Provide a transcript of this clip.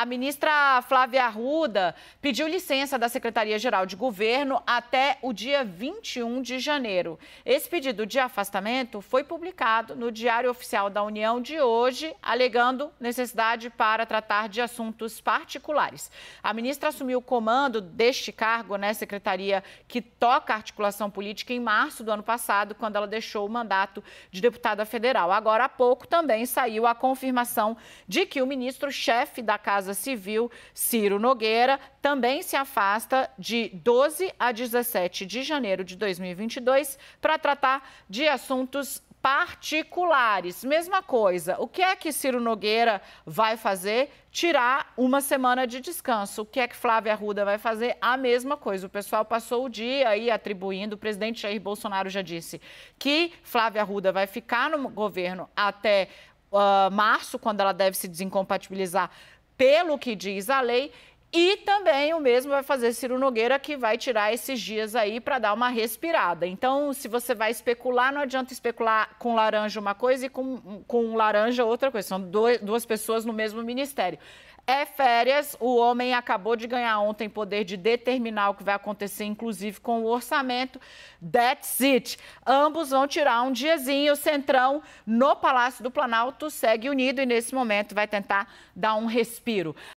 a ministra Flávia Arruda pediu licença da Secretaria-Geral de Governo até o dia 21 de janeiro. Esse pedido de afastamento foi publicado no Diário Oficial da União de hoje, alegando necessidade para tratar de assuntos particulares. A ministra assumiu o comando deste cargo, né, secretaria que toca a articulação política, em março do ano passado, quando ela deixou o mandato de deputada federal. Agora há pouco também saiu a confirmação de que o ministro-chefe da Casa Casa Civil, Ciro Nogueira, também se afasta de 12 a 17 de janeiro de 2022 para tratar de assuntos particulares. Mesma coisa, o que é que Ciro Nogueira vai fazer? Tirar uma semana de descanso. O que é que Flávia Arruda vai fazer? A mesma coisa. O pessoal passou o dia aí atribuindo, o presidente Jair Bolsonaro já disse que Flávia Arruda vai ficar no governo até uh, março, quando ela deve se desincompatibilizar pelo que diz a lei, e também o mesmo vai fazer Ciro Nogueira, que vai tirar esses dias aí para dar uma respirada. Então, se você vai especular, não adianta especular com laranja uma coisa e com, com laranja outra coisa. São dois, duas pessoas no mesmo ministério. É férias, o homem acabou de ganhar ontem poder de determinar o que vai acontecer, inclusive com o orçamento. That's it. Ambos vão tirar um diazinho. O Centrão, no Palácio do Planalto, segue unido e nesse momento vai tentar dar um respiro.